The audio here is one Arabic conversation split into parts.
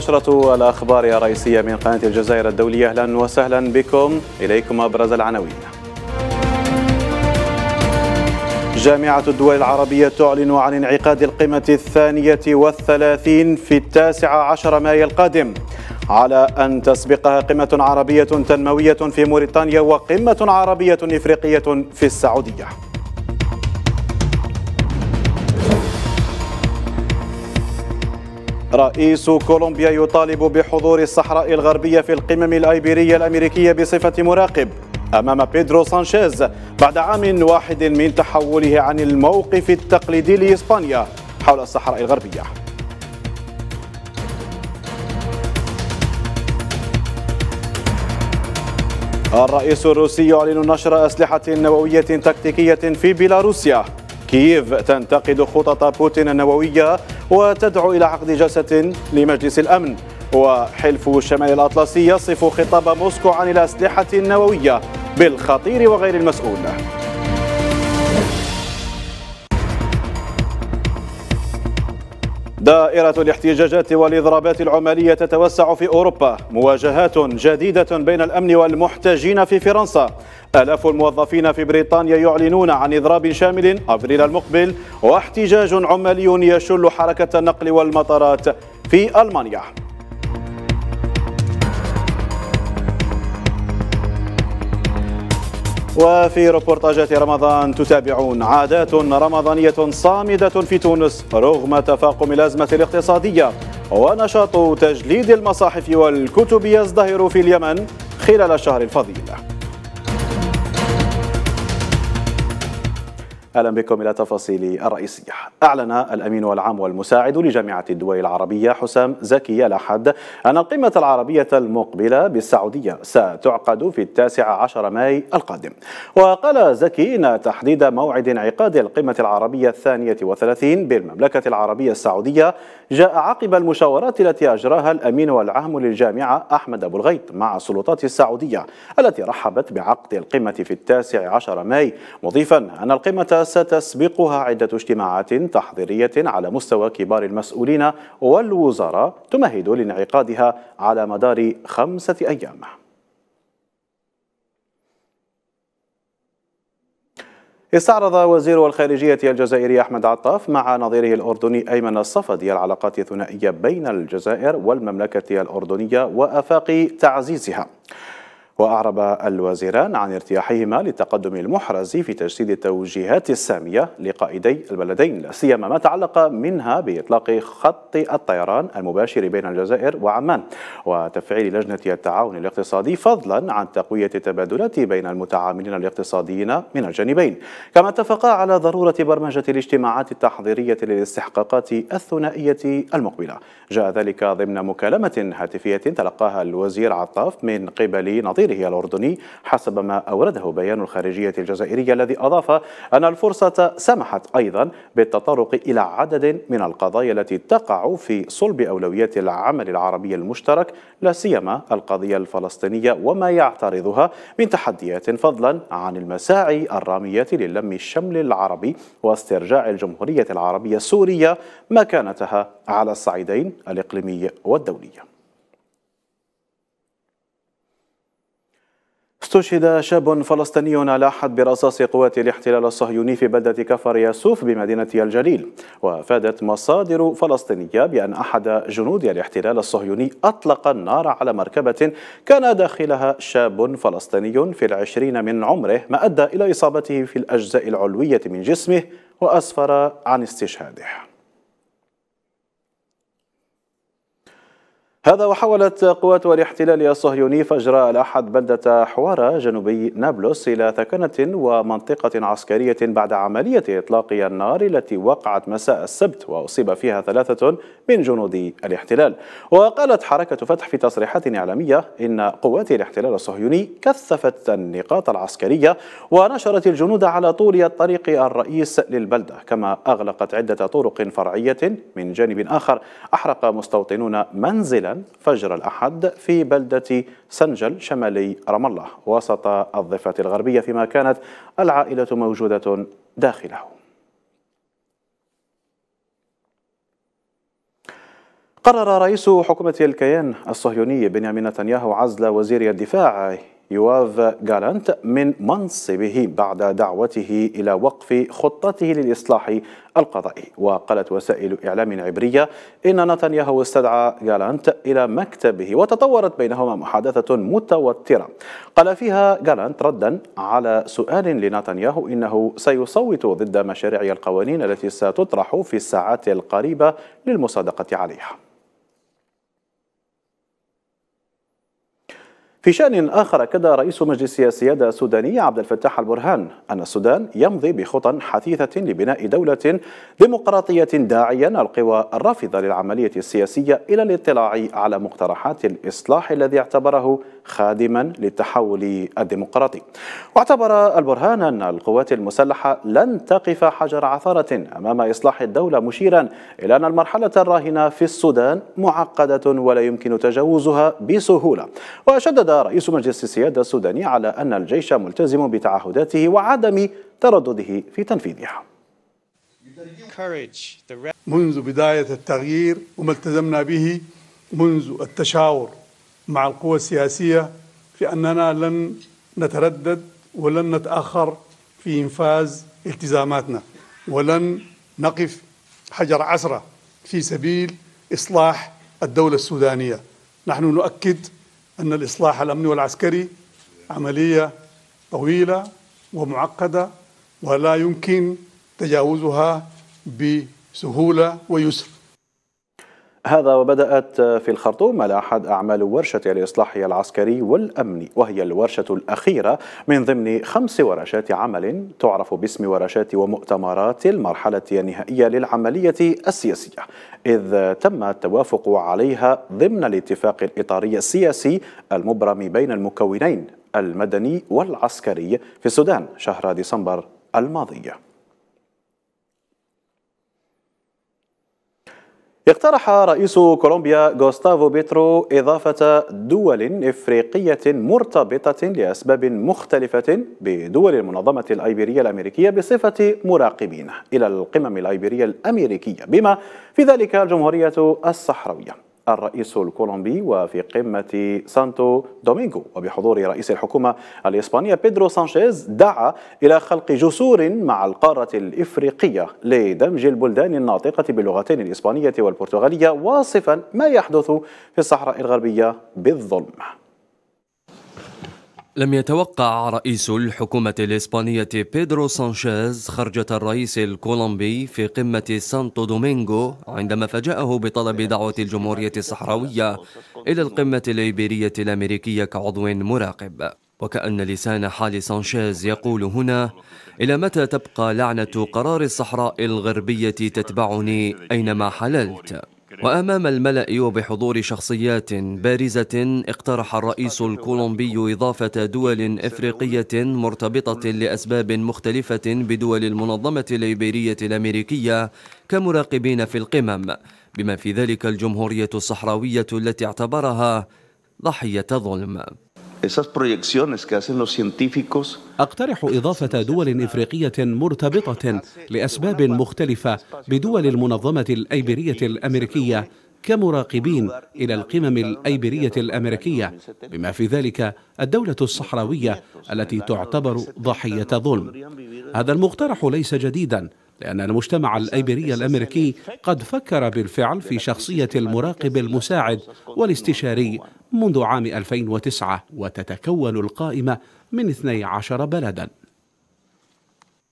نشرة الأخبار الرئيسية من قناة الجزائر الدولية أهلا وسهلا بكم إليكم أبرز العناوين جامعة الدول العربية تعلن عن انعقاد القمة الثانية والثلاثين في التاسع عشر مايو القادم على أن تسبقها قمة عربية تنموية في موريتانيا وقمة عربية إفريقية في السعودية رئيس كولومبيا يطالب بحضور الصحراء الغربية في القمم الأيبيرية الأمريكية بصفة مراقب أمام بيدرو سانشيز بعد عام واحد من تحوله عن الموقف التقليدي لإسبانيا حول الصحراء الغربية الرئيس الروسي يعلن نشر أسلحة نووية تكتيكية في بيلاروسيا كييف تنتقد خطط بوتين النووية وتدعو إلى عقد جلسة لمجلس الأمن وحلف شمال الأطلسي يصف خطاب موسكو عن الأسلحة النووية بالخطير وغير المسؤول دائرة الاحتجاجات والإضرابات العمالية تتوسع في أوروبا مواجهات جديدة بين الأمن والمحتجين في فرنسا آلاف الموظفين في بريطانيا يعلنون عن إضراب شامل أبريل المقبل واحتجاج عمالي يشل حركة النقل والمطارات في ألمانيا وفي ربورتاجات رمضان تتابعون عادات رمضانية صامدة في تونس رغم تفاقم الأزمة الاقتصادية ونشاط تجليد المصاحف والكتب يزدهر في اليمن خلال الشهر الفضيل أهلا بكم إلى تفاصيل الرئيسية أعلن الأمين العام والمساعد لجامعة الدول العربية حسام زكي الأحد أن القمة العربية المقبلة بالسعودية ستعقد في التاسع عشر ماي القادم وقال زكي إن تحديد موعد انعقاد القمة العربية الثانية وثلاثين بالمملكة العربية السعودية جاء عقب المشاورات التي أجراها الأمين والعام للجامعة أحمد أبو الغيط مع السلطات السعودية التي رحبت بعقد القمة في التاسع عشر ماي مضيفا أن القمة ستسبقها عدة اجتماعات تحضيرية على مستوى كبار المسؤولين والوزراء تمهد لانعقادها على مدار خمسة أيام استعرض وزير الخارجية الجزائري أحمد عطاف مع نظيره الأردني أيمن الصفدي العلاقات الثنائية بين الجزائر والمملكة الأردنية وأفاق تعزيزها وأعرب الوزيران عن ارتياحهما للتقدم المحرز في تجسيد التوجيهات السامية لقائدي البلدين لا سيما ما تعلق منها بإطلاق خط الطيران المباشر بين الجزائر وعمان وتفعيل لجنة التعاون الاقتصادي فضلا عن تقوية التبادلات بين المتعاملين الاقتصاديين من الجانبين كما اتفقا على ضرورة برمجة الاجتماعات التحضيرية للاستحقاقات الثنائية المقبلة جاء ذلك ضمن مكالمة هاتفية تلقاها الوزير عطاف من قبل نظيره الأردني حسب ما أورده بيان الخارجية الجزائرية الذي أضاف أن الفرصة سمحت أيضا بالتطرق إلى عدد من القضايا التي تقع في صلب أولويات العمل العربي المشترك لا سيما القضية الفلسطينية وما يعترضها من تحديات فضلا عن المساعي الرامية للم الشمل العربي واسترجاع الجمهورية العربية السورية مكانتها على الصعيدين الإقليمي والدولي استشهد شاب فلسطيني على حد برصاص قوات الاحتلال الصهيوني في بلدة كفر ياسوف بمدينة الجليل وافادت مصادر فلسطينية بأن أحد جنود الاحتلال الصهيوني أطلق النار على مركبة كان داخلها شاب فلسطيني في العشرين من عمره ما أدى إلى إصابته في الأجزاء العلوية من جسمه وأسفر عن استشهاده هذا وحولت قوات الاحتلال الصهيوني فجر الأحد بلدة حوارة جنوبي نابلس إلى ثكنة ومنطقة عسكرية بعد عملية إطلاق النار التي وقعت مساء السبت وأصيب فيها ثلاثة من جنود الاحتلال وقالت حركة فتح في تصريحات إعلامية إن قوات الاحتلال الصهيوني كثفت النقاط العسكرية ونشرت الجنود على طول الطريق الرئيس للبلدة كما أغلقت عدة طرق فرعية من جانب آخر أحرق مستوطنون منزلا فجر الأحد في بلدة سنجل شمالي رام الله وسط الضفة الغربية فيما كانت العائلة موجودة داخله قرر رئيس حكومة الكيان الصهيوني بنيامين نتنياهو عزل وزير الدفاع يواف غالانت من منصبه بعد دعوته إلى وقف خطته للإصلاح القضائي وقالت وسائل إعلام عبرية إن نتنياهو استدعى غالانت إلى مكتبه وتطورت بينهما محادثة متوترة قال فيها غالانت ردا على سؤال لنتنياهو إنه سيصوت ضد مشاريع القوانين التي ستطرح في الساعات القريبة للمصادقة عليها في شأن آخر أكد رئيس مجلس السيادة السوداني عبد الفتاح البرهان أن السودان يمضي بخطى حثيثة لبناء دولة ديمقراطية داعيا القوى الرافضة للعملية السياسية إلى الاطلاع على مقترحات الإصلاح الذي اعتبره خادما للتحول الديمقراطي واعتبر البرهان أن القوات المسلحة لن تقف حجر عثرة أمام إصلاح الدولة مشيرا إلى أن المرحلة الراهنة في السودان معقدة ولا يمكن تجاوزها بسهولة وشدد رئيس مجلس السيادة السوداني على أن الجيش ملتزم بتعهداته وعدم تردده في تنفيذها منذ بداية التغيير وما التزمنا به منذ التشاور مع القوى السياسية في أننا لن نتردد ولن نتأخر في إنفاذ التزاماتنا ولن نقف حجر عسرة في سبيل إصلاح الدولة السودانية نحن نؤكد أن الإصلاح الأمني والعسكري عملية طويلة ومعقدة ولا يمكن تجاوزها بسهولة ويسر هذا وبدأت في الخرطوم على أحد أعمال ورشة الإصلاح العسكري والأمني وهي الورشة الأخيرة من ضمن خمس ورشات عمل تعرف باسم ورشات ومؤتمرات المرحلة النهائية للعملية السياسية إذ تم التوافق عليها ضمن الاتفاق الإطاري السياسي المبرم بين المكونين المدني والعسكري في السودان شهر ديسمبر الماضية اقترح رئيس كولومبيا غوستافو بيترو إضافة دول إفريقية مرتبطة لأسباب مختلفة بدول المنظمة الأيبيرية الأمريكية بصفة مراقبين إلى القمم الأيبيرية الأمريكية بما في ذلك الجمهورية الصحراوية الرئيس الكولومبي وفي قمة سانتو دومينغو وبحضور رئيس الحكومة الإسبانية بيدرو سانشيز دعا إلى خلق جسور مع القارة الإفريقية لدمج البلدان الناطقة باللغتين الإسبانية والبرتغالية واصفا ما يحدث في الصحراء الغربية بالظلم لم يتوقع رئيس الحكومة الإسبانية بيدرو سانشيز خرجة الرئيس الكولومبي في قمة سانتو دومينغو عندما فاجأه بطلب دعوة الجمهورية الصحراوية إلى القمة الإيبيرية الأمريكية كعضو مراقب وكأن لسان حال سانشيز يقول هنا إلى متى تبقى لعنة قرار الصحراء الغربية تتبعني أينما حللت؟ وامام الملا وبحضور شخصيات بارزه اقترح الرئيس الكولومبي اضافه دول افريقيه مرتبطه لاسباب مختلفه بدول المنظمه الليبيريه الامريكيه كمراقبين في القمم بما في ذلك الجمهوريه الصحراويه التي اعتبرها ضحيه ظلم أقترح إضافة دول إفريقية مرتبطة لأسباب مختلفة بدول المنظمة الايبريه الأمريكية كمراقبين إلى القمم الايبريه الأمريكية بما في ذلك الدولة الصحراوية التي تعتبر ضحية ظلم هذا المقترح ليس جديدا لأن المجتمع الأيبيري الأمريكي قد فكر بالفعل في شخصية المراقب المساعد والاستشاري منذ عام 2009 وتتكون القائمة من 12 بلداً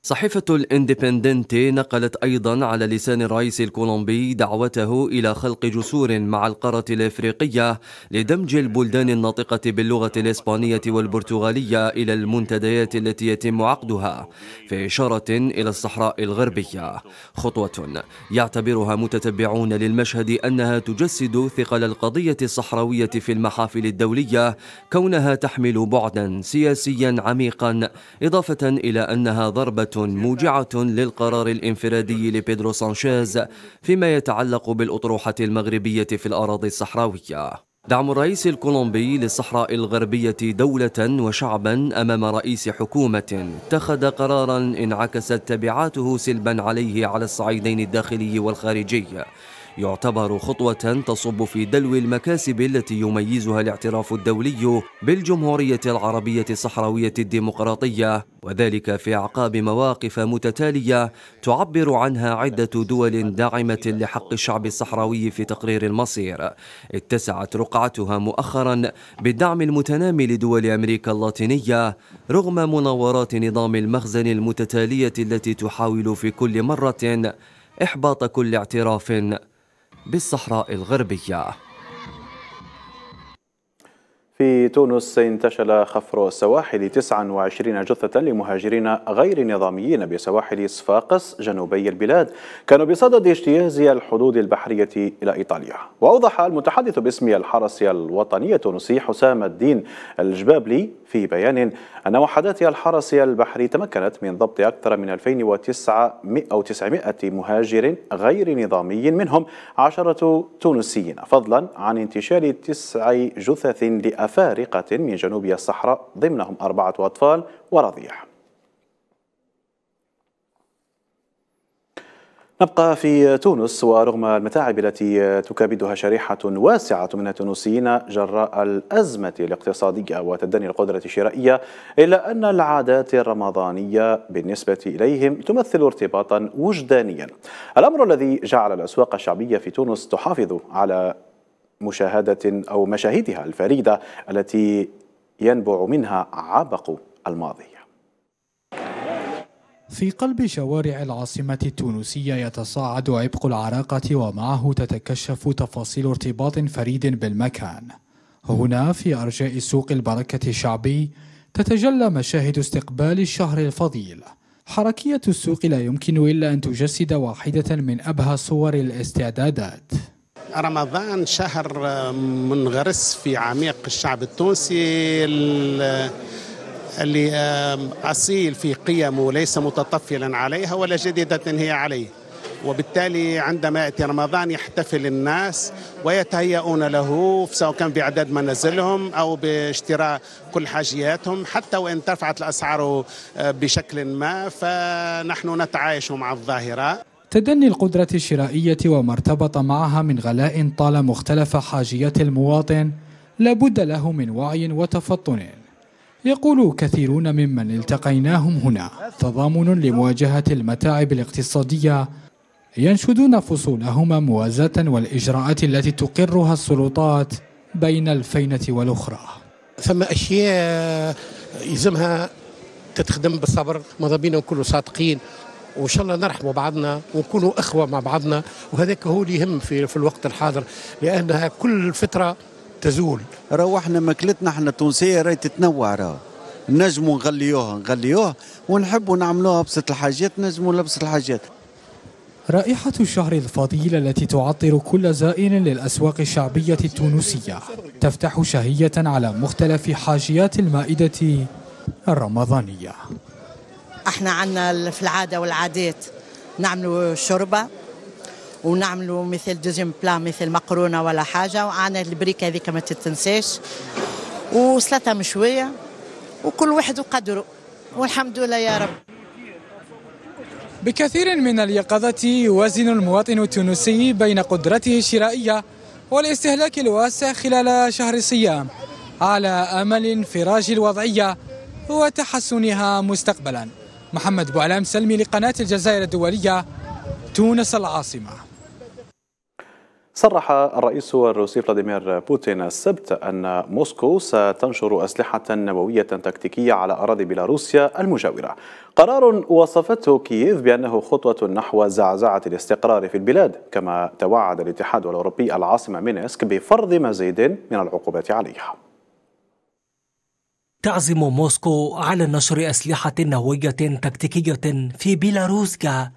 صحيفة الاندبندنتي نقلت أيضا على لسان الرئيس الكولومبي دعوته إلى خلق جسور مع القارة الإفريقية لدمج البلدان الناطقة باللغة الإسبانية والبرتغالية إلى المنتديات التي يتم عقدها في إشارة إلى الصحراء الغربية خطوة يعتبرها متتبعون للمشهد أنها تجسد ثقل القضية الصحراوية في المحافل الدولية كونها تحمل بعدا سياسيا عميقا إضافة إلى أنها ضربة موجعة للقرار الانفرادي لبيدرو سانشيز فيما يتعلق بالأطروحة المغربية في الأراضي الصحراوية دعم الرئيس الكولومبي للصحراء الغربية دولة وشعبا أمام رئيس حكومة اتخذ قرارا انعكست تبعاته سلبا عليه على الصعيدين الداخلي والخارجي يعتبر خطوة تصب في دلو المكاسب التي يميزها الاعتراف الدولي بالجمهورية العربية الصحراوية الديمقراطية وذلك في أعقاب مواقف متتالية تعبر عنها عدة دول داعمة لحق الشعب الصحراوي في تقرير المصير اتسعت رقعتها مؤخرا بالدعم المتنامي لدول أمريكا اللاتينية رغم مناورات نظام المخزن المتتالية التي تحاول في كل مرة إحباط كل اعتراف بالصحراء الغربية في تونس انتشل خفر السواحل 29 جثة لمهاجرين غير نظاميين بسواحل صفاقس جنوبي البلاد كانوا بصدد اجتياز الحدود البحرية إلى إيطاليا وأوضح المتحدث باسم الحرس الوطني التونسي حسام الدين الجبابلي في بيان أن وحدات الحرس البحري تمكنت من ضبط أكثر من 2900 مهاجر غير نظامي منهم عشرة تونسيين فضلا عن انتشار تسع جثث لأفارقة من جنوب الصحراء ضمنهم أربعة أطفال ورضيع نبقى في تونس ورغم المتاعب التي تكابدها شريحة واسعة من التونسيين جراء الأزمة الاقتصادية وتدني القدرة الشرائية إلا أن العادات الرمضانية بالنسبة إليهم تمثل ارتباطا وجدانيا الأمر الذي جعل الأسواق الشعبية في تونس تحافظ على مشاهدة أو مشاهدها الفريدة التي ينبع منها عبق الماضي في قلب شوارع العاصمة التونسية يتصاعد عبق العراقة ومعه تتكشف تفاصيل ارتباط فريد بالمكان هنا في أرجاء سوق البركة الشعبي تتجلى مشاهد استقبال الشهر الفضيل حركية السوق لا يمكن إلا أن تجسد واحدة من أبهى صور الاستعدادات رمضان شهر منغرس في عميق الشعب التونسي اللي أصيل في قيمه ليس متطفلا عليها ولا جديدة هي عليه وبالتالي عندما يأتي رمضان يحتفل الناس ويتهيئون له سواء كان بإعداد منازلهم أو باشتراء كل حاجياتهم حتى وإن ارتفعت الأسعار آه، بشكل ما فنحن نتعايش مع الظاهرة تدني القدرة الشرائية وما ارتبط معها من غلاء طال مختلف حاجيات المواطن لابد له من وعي وتفطن يقول كثيرون ممن التقيناهم هنا تضامن لمواجهة المتاعب الاقتصادية ينشدون فصولهما موازاة والإجراءات التي تقرها السلطات بين الفينة والأخرى ثم أشياء يلزمها تتخدم بالصبر ماذا بينا نكونوا صادقين وان شاء الله نرحموا بعضنا ونكونوا اخوه مع بعضنا وهذاك هو اللي يهم في, في الوقت الحاضر لانها كل فتره تزول روحنا ماكلتنا احنا التونسيه راهي تتنوع راه نجموا نغليوها نغليوها ونحبوا نعملوها ابسط الحاجات نجموا لبس الحاجات رائحة الشهر الفضيل التي تعطر كل زائر للأسواق الشعبية التونسية تفتح شهية على مختلف حاجيات المائدة الرمضانية احنا عنا في العادة والعادات نعملوا شوربة ونعملوا مثل دوزيام بلا مثل مقرونه ولا حاجه وعنا البريكه هذيك ما تتنساش وسلطه مشويه وكل واحد وقدره والحمد لله يا رب بكثير من اليقظة يوازن المواطن التونسي بين قدرته الشرائية والاستهلاك الواسع خلال شهر الصيام على أمل انفراج الوضعية وتحسنها مستقبلا محمد بوعلام سلمي لقناة الجزائر الدولية تونس العاصمة صرح الرئيس الروسي فلاديمير بوتين السبت أن موسكو ستنشر أسلحة نووية تكتيكية على أراضي بيلاروسيا المجاورة قرار وصفته كييف بأنه خطوة نحو زعزعة الاستقرار في البلاد كما توعد الاتحاد الأوروبي العاصمة مينسك بفرض مزيد من العقوبات عليها تعزم موسكو على نشر أسلحة نووية تكتيكية في بيلاروسيا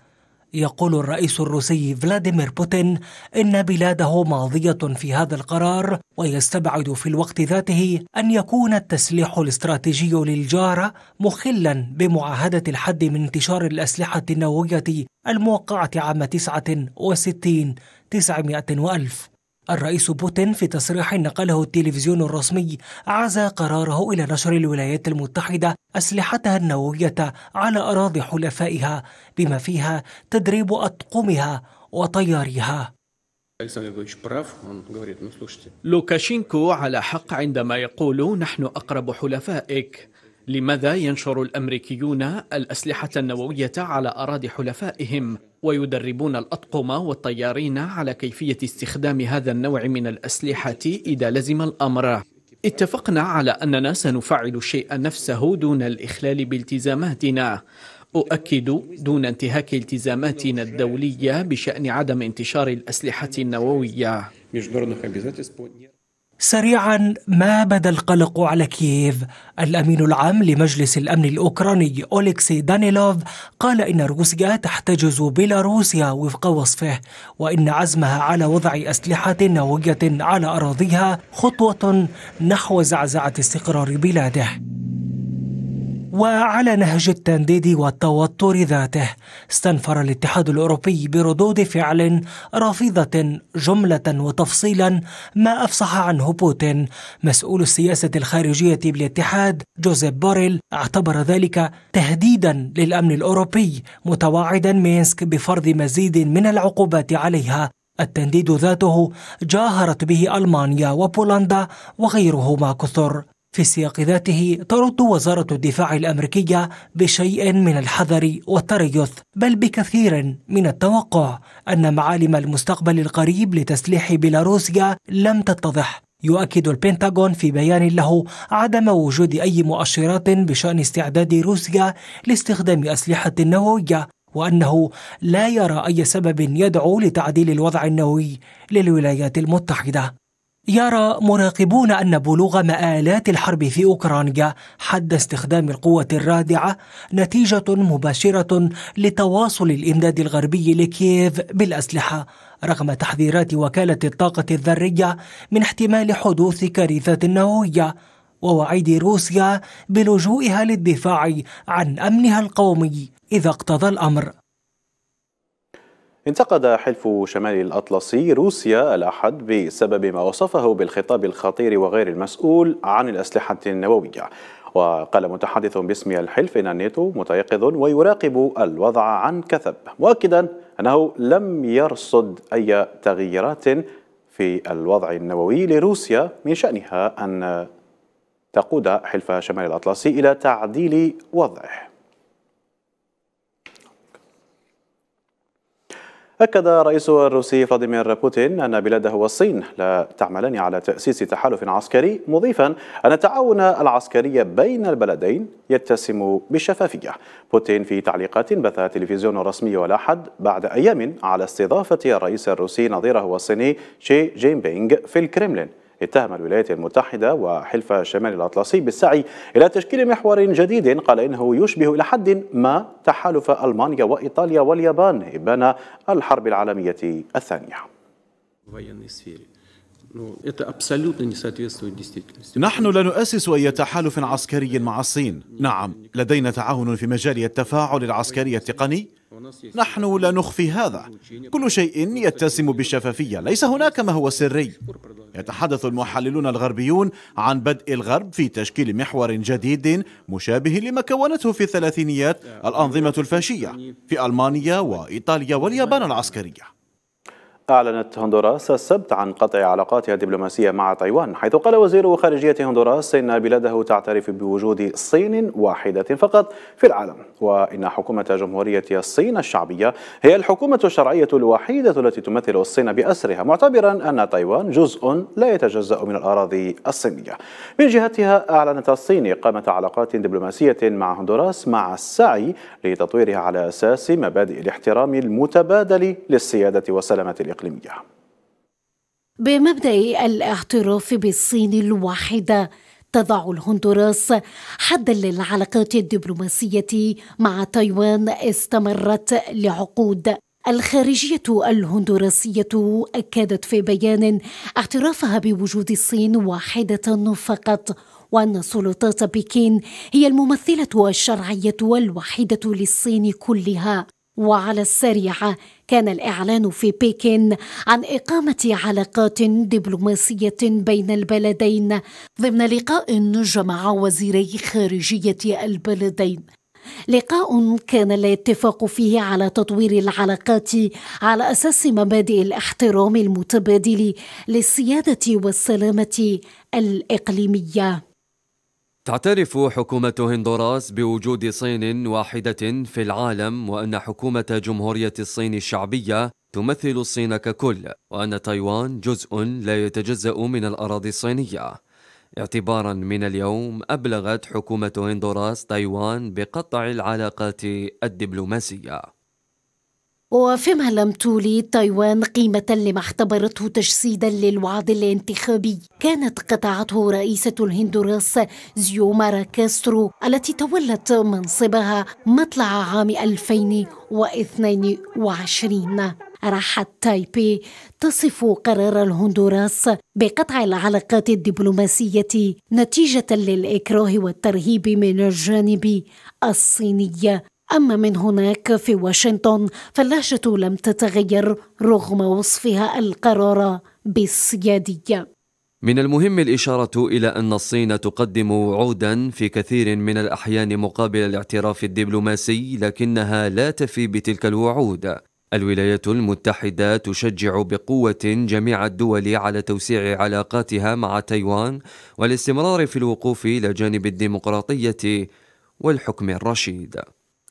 يقول الرئيس الروسي فلاديمير بوتين ان بلاده ماضيه في هذا القرار ويستبعد في الوقت ذاته ان يكون التسليح الاستراتيجي للجاره مخلا بمعاهده الحد من انتشار الاسلحه النوويه الموقعه عام 69 900 وألف الرئيس بوتين في تصريح نقله التلفزيون الرسمي عزا قراره إلى نشر الولايات المتحدة أسلحتها النووية على أراضي حلفائها بما فيها تدريب أطقمها وطياريها لوكاشينكو على حق عندما يقول نحن أقرب حلفائك لماذا ينشر الأمريكيون الأسلحة النووية على أراضي حلفائهم ويدربون الأطقم والطيارين على كيفية استخدام هذا النوع من الأسلحة إذا لزم الأمر؟ اتفقنا على أننا سنفعل الشيء نفسه دون الإخلال بالتزاماتنا أؤكد دون انتهاك التزاماتنا الدولية بشأن عدم انتشار الأسلحة النووية سريعا ما بدا القلق على كييف الأمين العام لمجلس الأمن الأوكراني أوليكسي دانيلوف قال إن روسيا تحتجز بيلاروسيا وفق وصفه وإن عزمها على وضع أسلحة نووية على أراضيها خطوة نحو زعزعة استقرار بلاده وعلى نهج التنديد والتوتر ذاته استنفر الاتحاد الاوروبي بردود فعل رافضه جمله وتفصيلا ما افصح عنه بوتين مسؤول السياسه الخارجيه بالاتحاد جوزيف بوريل اعتبر ذلك تهديدا للامن الاوروبي متوعدا مينسك بفرض مزيد من العقوبات عليها التنديد ذاته جاهرت به المانيا وبولندا وغيرهما كثر في سياق ذاته ترد وزارة الدفاع الأمريكية بشيء من الحذر والتريث بل بكثير من التوقع أن معالم المستقبل القريب لتسليح بيلاروسيا لم تتضح يؤكد البنتاغون في بيان له عدم وجود أي مؤشرات بشأن استعداد روسيا لاستخدام أسلحة نووية وأنه لا يرى أي سبب يدعو لتعديل الوضع النووي للولايات المتحدة يرى مراقبون أن بلوغ مآلات الحرب في أوكرانيا حد استخدام القوة الرادعة نتيجة مباشرة لتواصل الإمداد الغربي لكييف بالأسلحة رغم تحذيرات وكالة الطاقة الذرية من احتمال حدوث كارثة نووية ووعيد روسيا بلجوئها للدفاع عن أمنها القومي إذا اقتضى الأمر انتقد حلف شمال الأطلسي روسيا الأحد بسبب ما وصفه بالخطاب الخطير وغير المسؤول عن الأسلحة النووية وقال متحدث باسم الحلف إن الناتو متيقظ ويراقب الوضع عن كثب مؤكدا أنه لم يرصد أي تغييرات في الوضع النووي لروسيا من شأنها أن تقود حلف شمال الأطلسي إلى تعديل وضعه أكد الرئيس الروسي فلاديمير بوتين أن بلاده والصين لا تعملان على تأسيس تحالف عسكري مضيفا أن التعاون العسكري بين البلدين يتسم بالشفافية بوتين في تعليقات بثها التلفزيون الرسمي والأحد بعد أيام على استضافة الرئيس الروسي نظيره الصيني شي جين بينغ في الكريملين اتهم الولايات المتحدة وحلف شمال الأطلسي بالسعي إلى تشكيل محور جديد قال إنه يشبه إلى حد ما تحالف ألمانيا وإيطاليا واليابان إبان الحرب العالمية الثانية نحن لا نؤسس أي تحالف عسكري مع الصين نعم لدينا تعاون في مجال التفاعل العسكري التقني نحن لا نخفي هذا كل شيء يتسم بالشفافية ليس هناك ما هو سري يتحدث المحللون الغربيون عن بدء الغرب في تشكيل محور جديد مشابه لما كونته في الثلاثينيات الأنظمة الفاشية في ألمانيا وإيطاليا واليابان العسكرية أعلنت هندوراس السبت عن قطع علاقاتها الدبلوماسية مع تايوان حيث قال وزير خارجية هندوراس إن بلاده تعترف بوجود صين واحدة فقط في العالم وإن حكومة جمهورية الصين الشعبية هي الحكومة الشرعية الوحيدة التي تمثل الصين بأسرها معتبرا أن تايوان جزء لا يتجزأ من الأراضي الصينية من جهتها أعلنت الصين إقامة علاقات دبلوماسية مع هندوراس مع السعي لتطويرها على أساس مبادئ الاحترام المتبادل للسيادة وسلامة الإقليمية. الإقليمية بمبدأ الاعتراف بالصين الواحدة تضع الهندوراس حدا للعلاقات الدبلوماسية مع تايوان استمرت لعقود الخارجية الهندوراسية أكدت في بيان اعترافها بوجود الصين واحدة فقط وأن سلطات بكين هي الممثلة الشرعية الوحيدة للصين كلها وعلى السريع كان الإعلان في بكين عن إقامة علاقات دبلوماسية بين البلدين ضمن لقاء جمع وزيري خارجية البلدين لقاء كان الاتفاق فيه على تطوير العلاقات على اساس مبادئ الاحترام المتبادل للسياده والسلامه الاقليميه تعترف حكومة هندوراس بوجود صين واحدة في العالم وأن حكومة جمهورية الصين الشعبية تمثل الصين ككل وأن تايوان جزء لا يتجزأ من الأراضي الصينية اعتبارا من اليوم أبلغت حكومة هندوراس تايوان بقطع العلاقات الدبلوماسية وفيما لم تولي تايوان قيمة لما اعتبرته تجسيدا للوعد الانتخابي كانت قطعته رئيسة الهندوراس زيومارا كاسترو التي تولت منصبها مطلع عام 2022 راحت تايبي تصف قرار الهندوراس بقطع العلاقات الدبلوماسية نتيجة للإكراه والترهيب من الجانب الصيني أما من هناك في واشنطن فاللهجة لم تتغير رغم وصفها القرار بالسيادية من المهم الإشارة إلى أن الصين تقدم وعودا في كثير من الأحيان مقابل الاعتراف الدبلوماسي لكنها لا تفي بتلك الوعود الولايات المتحدة تشجع بقوة جميع الدول على توسيع علاقاتها مع تايوان والاستمرار في الوقوف إلى جانب الديمقراطية والحكم الرشيد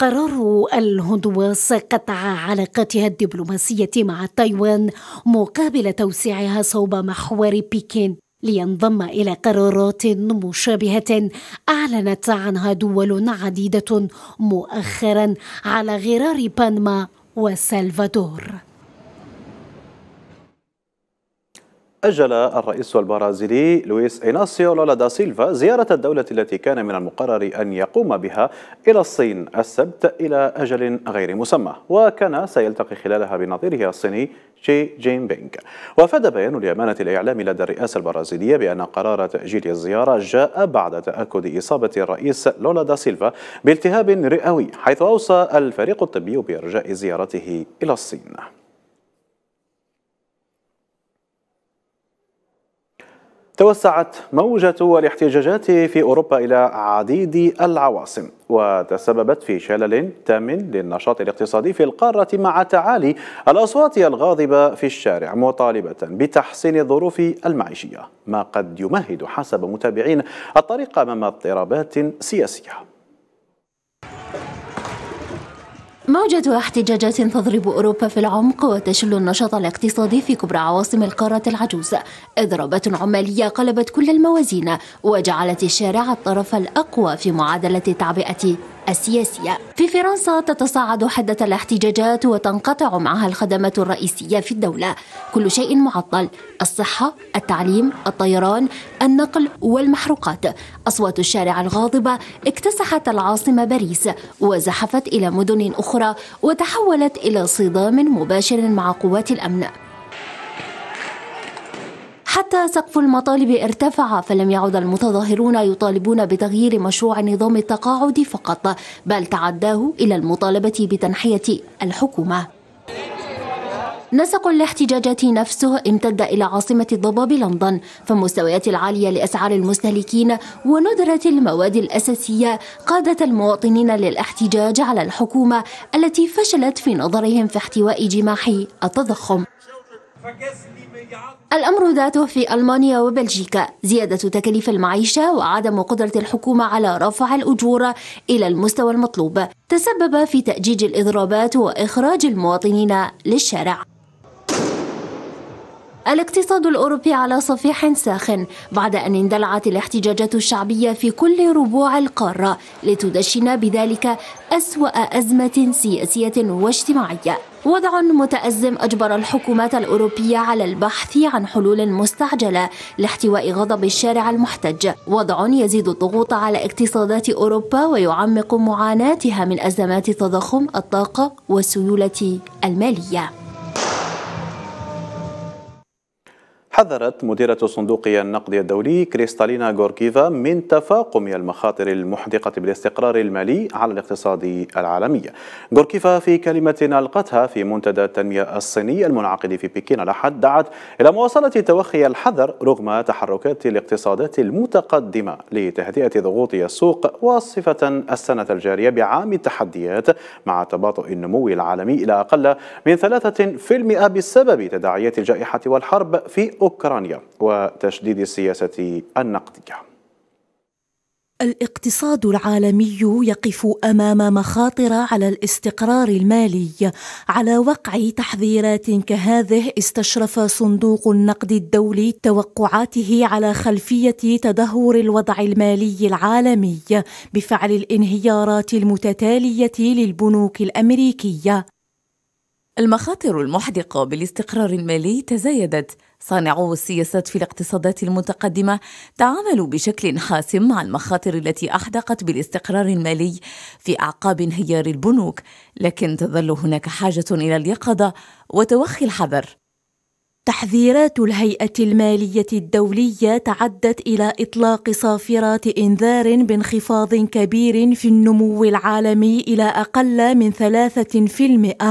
قرار الهند سقط علاقاتها الدبلوماسية مع تايوان مقابل توسيعها صوب محور بكين لينضم إلى قرارات مشابهة أعلنت عنها دول عديدة مؤخرا على غرار بانما وسلفادور أجل الرئيس البرازيلي لويس إيناسيو لولا دا سيلفا زيارة الدولة التي كان من المقرر أن يقوم بها إلى الصين السبت إلى أجل غير مسمى وكان سيلتقي خلالها بنظيره الصيني شي جين بينغ وفاد بيان اليمانة الإعلام لدى الرئاسة البرازيلية بأن قرار تأجيل الزيارة جاء بعد تأكد إصابة الرئيس لولا دا سيلفا بالتهاب رئوي حيث أوصى الفريق الطبي بإرجاء زيارته إلى الصين توسعت موجة الاحتجاجات في أوروبا إلى عديد العواصم وتسببت في شلل تام للنشاط الاقتصادي في القارة مع تعالي الأصوات الغاضبة في الشارع مطالبة بتحسين الظروف المعيشية ما قد يمهد حسب متابعين الطريق أمام اضطرابات سياسية موجة احتجاجات تضرب أوروبا في العمق وتشل النشاط الاقتصادي في كبرى عواصم القارة العجوز إضرابات عمالية قلبت كل الموازين وجعلت الشارع الطرف الأقوى في معادلة تعبئة السياسية في فرنسا تتصاعد حدة الاحتجاجات وتنقطع معها الخدمات الرئيسية في الدولة كل شيء معطل الصحة التعليم الطيران النقل والمحروقات أصوات الشارع الغاضبة اكتسحت العاصمة باريس وزحفت إلى مدن أخرى وتحولت إلى صدام مباشر مع قوات الأمن حتى سقف المطالب ارتفع فلم يعد المتظاهرون يطالبون بتغيير مشروع نظام التقاعد فقط بل تعداه إلى المطالبة بتنحية الحكومة نسق الاحتجاجات نفسه امتد إلى عاصمة الضباب لندن فالمستويات العالية لأسعار المستهلكين وندرة المواد الأساسية قادت المواطنين للاحتجاج على الحكومة التي فشلت في نظرهم في احتواء جماح التضخم الأمر ذاته في ألمانيا وبلجيكا زيادة تكاليف المعيشة وعدم قدرة الحكومة على رفع الأجور إلى المستوى المطلوب تسبب في تأجيج الإضرابات وإخراج المواطنين للشارع الاقتصاد الأوروبي على صفيح ساخن بعد أن اندلعت الاحتجاجات الشعبية في كل ربوع القارة لتدشن بذلك أسوأ أزمة سياسية واجتماعية وضع متأزم أجبر الحكومات الأوروبية على البحث عن حلول مستعجلة لاحتواء غضب الشارع المحتج وضع يزيد الضغوط على اقتصادات أوروبا ويعمق معاناتها من أزمات تضخم الطاقة والسيولة المالية حذرت مديرة صندوق النقد الدولي كريستالينا غوركيفا من تفاقم المخاطر المحدقة بالاستقرار المالي على الاقتصاد العالمي غوركيفا في كلمة ألقتها في منتدى التنمية الصيني المنعقد في بكين الأحد دعت إلى مواصلة توخي الحذر رغم تحركات الاقتصادات المتقدمة لتهدئة ضغوط السوق واصفة السنة الجارية بعام التحديات مع تباطؤ النمو العالمي إلى أقل من 3% بسبب تداعيات الجائحة والحرب في أوكرانيا وتشديد السياسة النقدية الاقتصاد العالمي يقف امام مخاطر على الاستقرار المالي على وقع تحذيرات كهذه استشرف صندوق النقد الدولي توقعاته على خلفيه تدهور الوضع المالي العالمي بفعل الانهيارات المتتاليه للبنوك الامريكيه المخاطر المحدقه بالاستقرار المالي تزايدت صانعو السياسات في الاقتصادات المتقدمة تعاملوا بشكل حاسم مع المخاطر التي أحدقت بالاستقرار المالي في أعقاب انهيار البنوك لكن تظل هناك حاجة إلى اليقظة وتوخي الحذر تحذيرات الهيئة المالية الدولية تعدت إلى إطلاق صافرات إنذار بانخفاض كبير في النمو العالمي إلى أقل من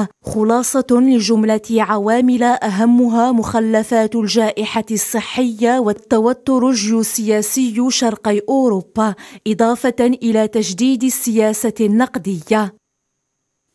3% خلاصة لجملة عوامل أهمها مخلفات الجائحة الصحية والتوتر الجيوسياسي شرقي أوروبا إضافة إلى تجديد السياسة النقدية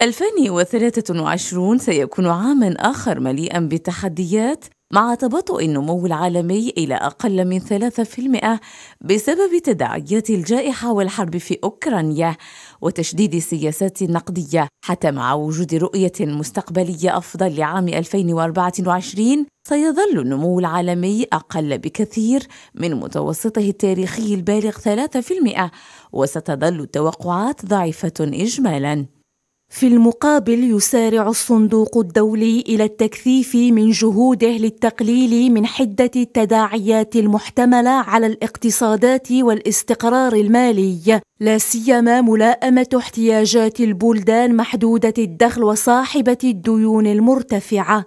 2023 سيكون عاما آخر مليئا بالتحديات مع تباطؤ النمو العالمي إلى أقل من 3% بسبب تداعيات الجائحة والحرب في أوكرانيا وتشديد السياسات النقدية حتى مع وجود رؤية مستقبلية أفضل لعام 2024 سيظل النمو العالمي أقل بكثير من متوسطه التاريخي البالغ 3% وستظل التوقعات ضعيفة إجمالاً في المقابل يسارع الصندوق الدولي الى التكثيف من جهوده للتقليل من حده التداعيات المحتمله على الاقتصادات والاستقرار المالي لا سيما ملاءمه احتياجات البلدان محدوده الدخل وصاحبه الديون المرتفعه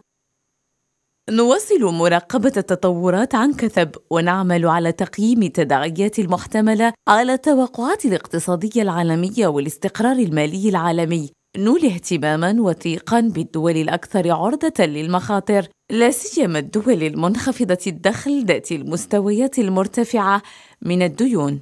نواصل مراقبة التطورات عن كثب ونعمل على تقييم التداعيات المحتملة على التوقعات الاقتصادية العالمية والاستقرار المالي العالمي نول اهتماما وثيقا بالدول الاكثر عرضه للمخاطر لا سيما الدول المنخفضه الدخل ذات المستويات المرتفعه من الديون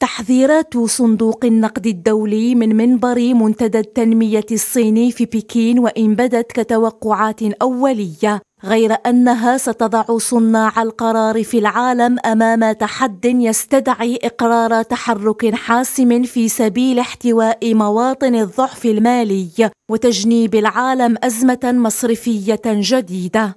تحذيرات صندوق النقد الدولي من منبر منتدى التنميه الصيني في بكين وان بدت كتوقعات اوليه غير انها ستضع صناع القرار في العالم امام تحد يستدعي اقرار تحرك حاسم في سبيل احتواء مواطن الضعف المالي وتجنيب العالم ازمه مصرفيه جديده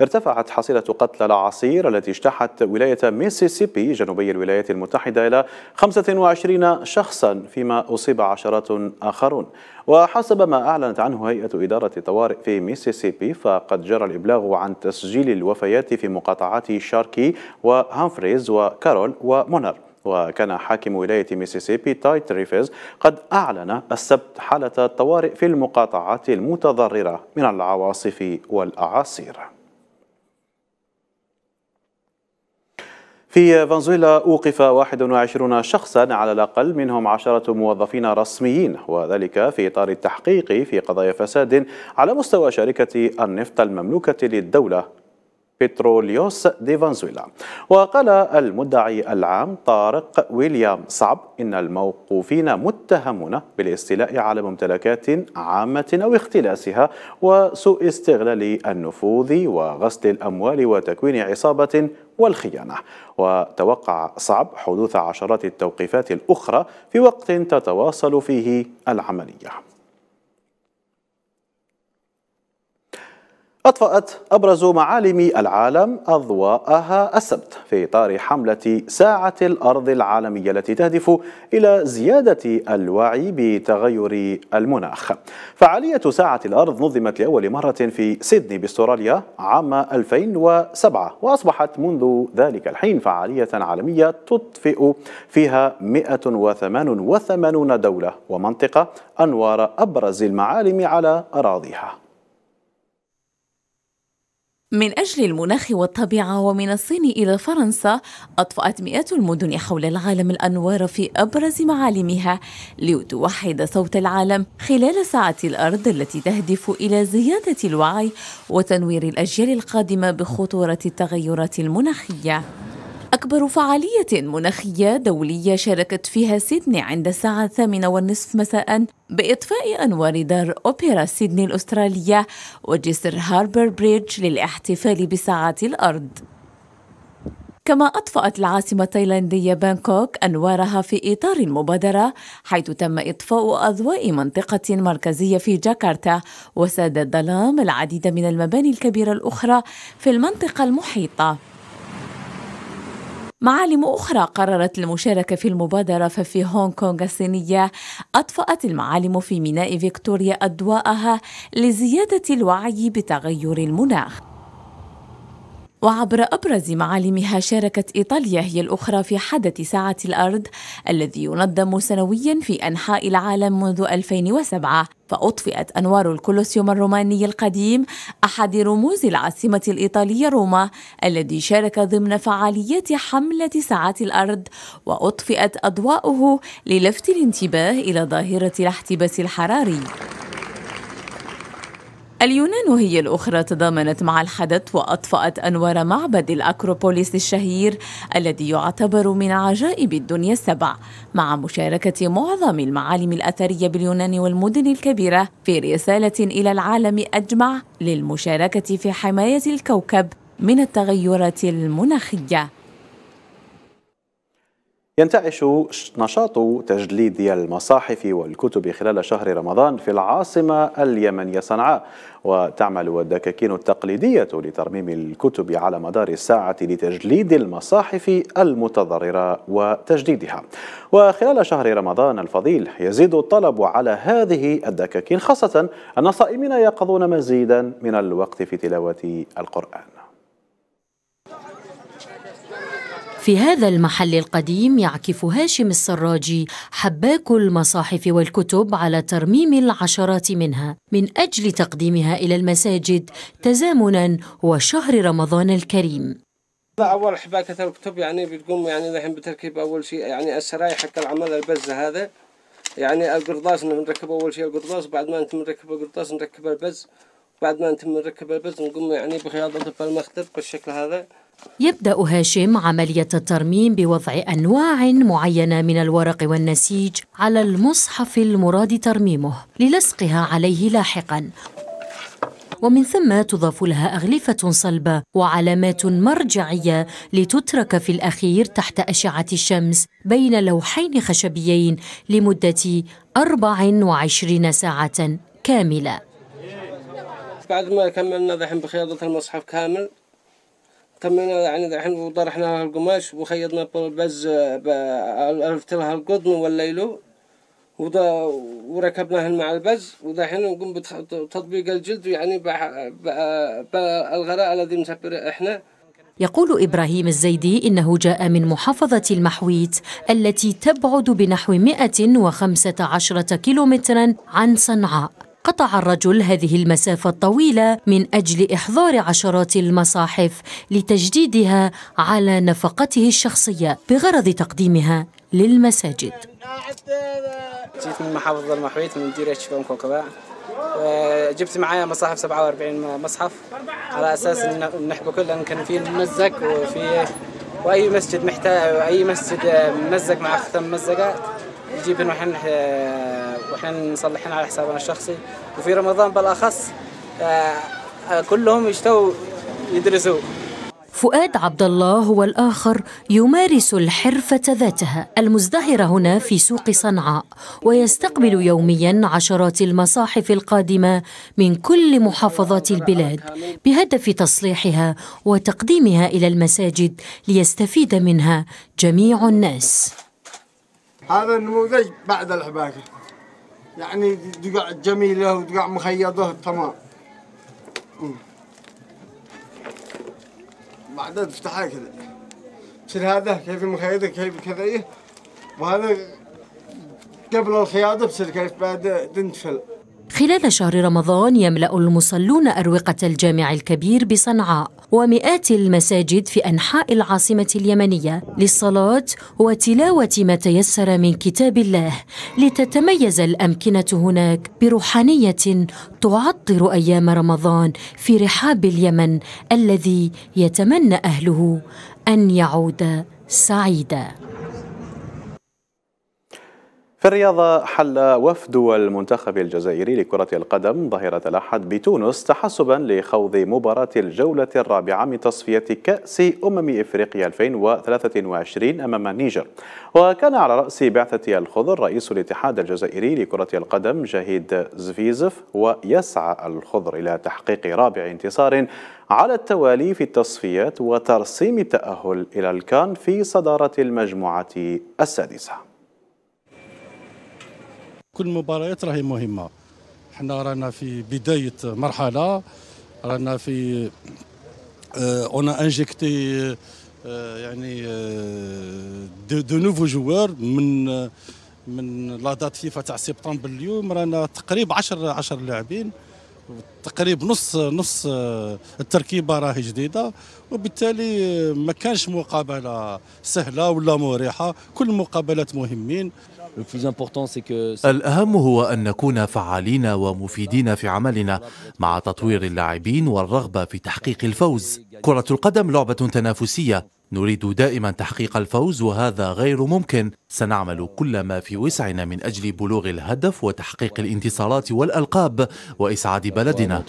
ارتفعت حصيلة قتل العصير التي اجتاحت ولاية ميسيسيبي جنوبي الولايات المتحدة إلى 25 شخصا فيما أصيب عشرات آخرون وحسب ما أعلنت عنه هيئة إدارة الطوارئ في ميسيسيبي فقد جرى الإبلاغ عن تسجيل الوفيات في مقاطعات شاركي وهامفريز وكارول ومونر وكان حاكم ولاية ميسيسيبي تايت ريفيز قد أعلن السبت حالة الطوارئ في المقاطعات المتضررة من العواصف والأعاصير في فنزويلا أوقف 21 شخصا على الأقل منهم عشرة موظفين رسميين وذلك في إطار التحقيق في قضايا فساد على مستوى شركة النفط المملوكة للدولة بتروليوس دي فنزويلا وقال المدعي العام طارق ويليام صعب إن الموقوفين متهمون بالاستيلاء على ممتلكات عامة أو اختلاسها وسوء استغلال النفوذ وغسل الأموال وتكوين عصابة والخيانة وتوقع صعب حدوث عشرات التوقيفات الأخرى في وقت تتواصل فيه العملية أطفأت أبرز معالم العالم أضواءها السبت في إطار حملة ساعة الأرض العالمية التي تهدف إلى زيادة الوعي بتغير المناخ فعالية ساعة الأرض نظمت لأول مرة في سيدني باستراليا عام 2007 وأصبحت منذ ذلك الحين فعالية عالمية تطفئ فيها 188 دولة ومنطقة أنوار أبرز المعالم على أراضيها من أجل المناخ والطبيعة ومن الصين إلى فرنسا أطفأت مئات المدن حول العالم الأنوار في أبرز معالمها لتوحد صوت العالم خلال ساعة الأرض التي تهدف إلى زيادة الوعي وتنوير الأجيال القادمة بخطورة التغيرات المناخية أكبر فعالية مناخية دولية شاركت فيها سيدني عند الساعة الثامنة والنصف مساء بإطفاء أنوار دار أوبرا سيدني الأسترالية وجسر هاربر بريدج للاحتفال بساعة الأرض كما أطفأت العاصمة التايلاندية بانكوك أنوارها في إطار المبادرة حيث تم إطفاء أضواء منطقة مركزية في جاكرتا وساد الظلام العديد من المباني الكبيرة الأخرى في المنطقة المحيطة معالم أخرى قررت المشاركة في المبادرة ففي هونغ كونغ الصينية أطفأت المعالم في ميناء فيكتوريا أضواءها لزيادة الوعي بتغير المناخ وعبر أبرز معالمها شاركت إيطاليا هي الأخرى في حدث ساعة الأرض الذي ينظم سنويا في أنحاء العالم منذ 2007 فأطفئت أنوار الكولوسيوم الروماني القديم أحد رموز العاصمة الإيطالية روما الذي شارك ضمن فعاليات حملة ساعة الأرض وأطفئت أضواؤه للفت الانتباه إلى ظاهرة الاحتباس الحراري اليونان وهي الأخرى تضامنت مع الحدث وأطفأت أنوار معبد الأكروبوليس الشهير الذي يعتبر من عجائب الدنيا السبع مع مشاركة معظم المعالم الأثرية باليونان والمدن الكبيرة في رسالة إلى العالم أجمع للمشاركة في حماية الكوكب من التغيرات المناخية ينتعش نشاط تجليد المصاحف والكتب خلال شهر رمضان في العاصمة اليمنية صنعاء وتعمل الدكاكين التقليدية لترميم الكتب على مدار الساعة لتجليد المصاحف المتضررة وتجديدها وخلال شهر رمضان الفضيل يزيد الطلب على هذه الدكاكين خاصة أن الصائمين يقضون مزيدا من الوقت في تلاوة القرآن في هذا المحل القديم يعكف هاشم السراجي حباك المصاحف والكتب على ترميم العشرات منها من أجل تقديمها إلى المساجد تزامنا وشهر رمضان الكريم اول حباكه الكتب يعني بتقوم يعني الحين بتركيب اول شيء يعني السراي حق العمل البزه هذا يعني القرطاس نركب اول شيء القرطاس بعد ما نتم نركب القرطاس نركب البز بعد ما نتم نركب البز نقوم يعني بخياطه بالمخطط بالشكل هذا يبدأ هاشم عملية الترميم بوضع أنواع معينة من الورق والنسيج على المصحف المراد ترميمه للصقها عليه لاحقاً ومن ثم تضاف لها أغلفة صلبة وعلامات مرجعية لتترك في الأخير تحت أشعة الشمس بين لوحين خشبيين لمدة 24 ساعة كاملة بعد ما كملنا ذحين بخياطة المصحف كامل تمنا يعني الحين وطرحنا القماش وخيطنا بالبز الفتلها القطن والليلو وده مع البز ودحين نقوم بتطبيق الجلد يعني بالغراء الذي نسبر احنا يقول إبراهيم الزيدي إنه جاء من محافظة المحويت التي تبعد بنحو 115 كيلومترا عن صنعاء قطع الرجل هذه المسافة الطويلة من أجل إحضار عشرات المصاحف لتجديدها على نفقته الشخصية بغرض تقديمها للمساجد جيت من محافظة المحويت من مديرية شفون كوكباء جبت معايا مصاحف 47 مصحف على أساس إن نحبه كله لأن كان فيه ممزق وفي وأي مسجد محتاج أي مسجد ممزق مع ختم ممزقات نجيب نحن واحنا نصلحين على حسابنا الشخصي وفي رمضان بالاخص آه، آه، كلهم يشتوا يدرسوا فؤاد عبد الله هو الآخر يمارس الحرفة ذاتها المزدهرة هنا في سوق صنعاء ويستقبل يوميا عشرات المصاحف القادمة من كل محافظات البلاد بهدف تصليحها وتقديمها إلى المساجد ليستفيد منها جميع الناس هذا النموذج بعد الحباكة يعني دقع جميلة ودقع مخيطة تمام بعدها تفتحها كذا تصير هذا كيف مخيطة كيف كذا إيه. وهذا قبل الخياطة تصير كيف بعد تنتفل خلال شهر رمضان يملأ المصلون أروقة الجامع الكبير بصنعاء ومئات المساجد في أنحاء العاصمة اليمنية للصلاة وتلاوة ما تيسر من كتاب الله لتتميز الأمكنة هناك بروحانية تعطر أيام رمضان في رحاب اليمن الذي يتمنى أهله أن يعود سعيدا في الرياضة حل وفد المنتخب الجزائري لكرة القدم ظهيرة الأحد بتونس تحسبا لخوض مباراة الجولة الرابعة من تصفية كأس أمم إفريقيا 2023 أمام النيجر وكان على رأس بعثة الخضر رئيس الاتحاد الجزائري لكرة القدم جهيد زفيزف ويسعى الخضر إلى تحقيق رابع انتصار على التوالي في التصفيات وترسيم التأهل إلى الكان في صدارة المجموعة السادسة كل المباريات راهي مهمه حنا رانا في بدايه مرحله رانا في اون آه، انجكتي آه، يعني دو, دو نوفو جوار من من لا دات فيفا تاع سبتمبر اليوم رانا تقريبا 10 10 لاعبين تقريبا نص نص آه، التركيبه راهي جديده وبالتالي ما كانش مقابله سهله ولا مريحه كل المقابلات مهمين الأهم هو أن نكون فعالين ومفيدين في عملنا مع تطوير اللاعبين والرغبة في تحقيق الفوز كرة القدم لعبة تنافسية نريد دائما تحقيق الفوز وهذا غير ممكن سنعمل كل ما في وسعنا من أجل بلوغ الهدف وتحقيق الانتصارات والألقاب وإسعاد بلدنا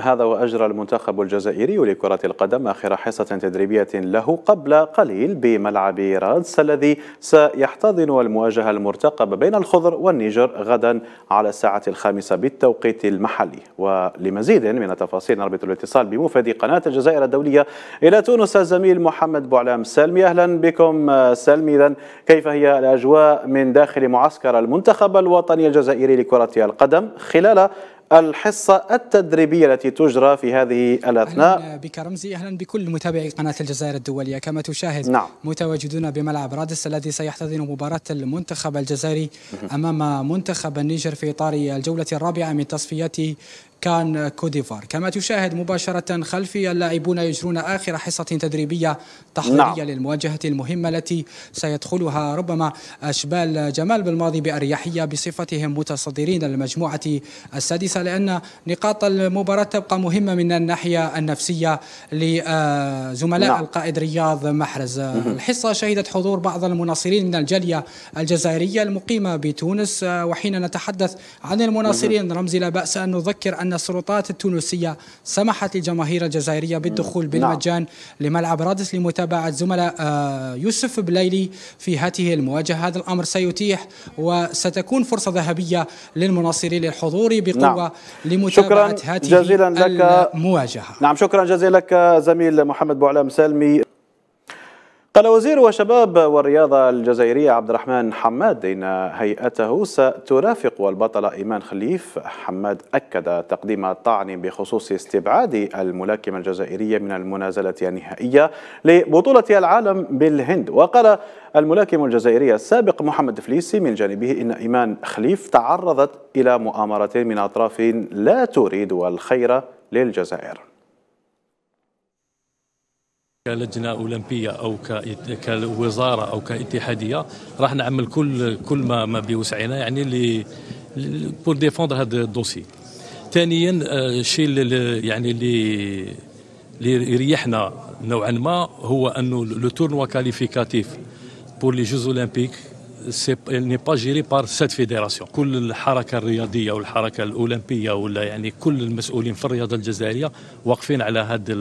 هذا وأجرى المنتخب الجزائري لكرة القدم آخر حصة تدريبية له قبل قليل بملعب رادس الذي سيحتضن المواجهة المرتقبة بين الخضر والنيجر غدا على الساعة الخامسة بالتوقيت المحلي ولمزيد من التفاصيل نربط الاتصال بمفيد قناة الجزائر الدولية إلى تونس الزميل محمد بوعلام سلمي أهلا بكم سلمي إذا كيف هي الأجواء من داخل معسكر المنتخب الوطني الجزائري لكرة القدم خلال الحصة التدريبية التي تجرى في هذه الأثناء أهلا بك رمزي أهلا بكل متابعي قناة الجزائر الدولية كما تشاهد نعم. متواجدون بملعب رادس الذي سيحتضن مباراة المنتخب الجزائري أمام منتخب النيجر في إطار الجولة الرابعة من تصفيات كان كوديفار كما تشاهد مباشرة خلفي اللاعبون يجرون آخر حصة تدريبية تحضيرية نعم. للمواجهة المهمة التي سيدخلها ربما أشبال جمال بالماضي بأريحية بصفتهم متصدرين المجموعة السادسة لأن نقاط المباراة تبقى مهمة من الناحية النفسية لزملاء نعم. القائد رياض محرز الحصة شهدت حضور بعض المناصرين من الجالية الجزائرية المقيمة بتونس وحين نتحدث عن المناصرين رمزي لا بأس أن نذكر أن أن السلطات التونسية سمحت للجماهير الجزائرية بالدخول نعم. بالمجان لملعب رادس لمتابعة زملاء آه، يوسف بليلي في هذه المواجهة هذا الأمر سيتيح وستكون فرصة ذهبية للمناصرين للحضور بقوة نعم. لمتابعة هذه جزيلا لك المواجهة نعم شكرا جزيلا لك زميل محمد بوعلام سالمي قال وزير الشباب والرياضة الجزائرية عبد الرحمن حماد إن هيئته سترافق البطلة إيمان خليف حماد أكد تقديم طعن بخصوص استبعاد الملاكمة الجزائرية من المنازلة النهائية لبطولة العالم بالهند وقال الملاكم الجزائري السابق محمد فليسي من جانبه إن إيمان خليف تعرضت إلى مؤامرة من أطراف لا تريد الخير للجزائر كلجنه اولمبيه او كوزاره او كاتحاديه راح نعمل كل كل ما ما بوسعنا يعني لي بور ديفوندر هذا الدوسي ثانيا آه، الشيء اللي يعني اللي اللي يريحنا نوعا ما هو انه لو تورنوا كاليفيكاتيف بور لي جوز اولمبيك سي ني با جيري بار سات فيديراسيون كل الحركه الرياضيه والحركه الاولمبيه ولا يعني كل المسؤولين في الرياضه الجزائريه واقفين على هذا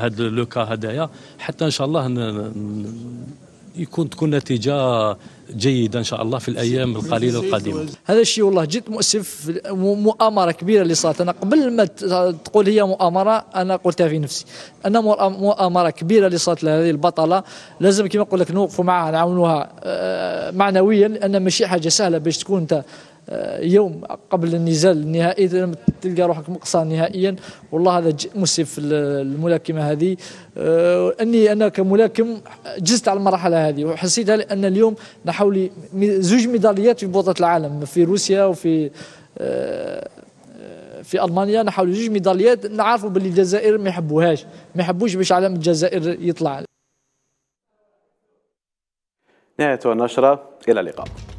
هذا لو كا هدايا حتى ان شاء الله يكون تكون نتيجه جيده ان شاء الله في الايام القليله القادمه. هذا الشيء والله جد مؤسف مؤامره كبيره اللي صارت انا قبل ما تقول هي مؤامره انا قلتها في نفسي انا مؤامره كبيره اللي صارت لهذه البطله لازم كما نقول لك نوقفوا معها نعاونوها آه، معنويا لان ماشي حاجه سهله باش تكون انت آه، يوم قبل النزال النهائي تلقى روحك مقصى نهائيا والله هذا مسيف في الملاكمه هذه آه، اني انا كملاكم جزت على المرحله هذه وحسيتها لان اليوم نحولي زوج ميداليات في بطوله العالم في روسيا وفي آه، في المانيا نحاولوا زوج ميداليات نعرفوا باللي الجزائر ما يحبوهاش ما يحبوش باش علم الجزائر يطلع نهايه النشره الى اللقاء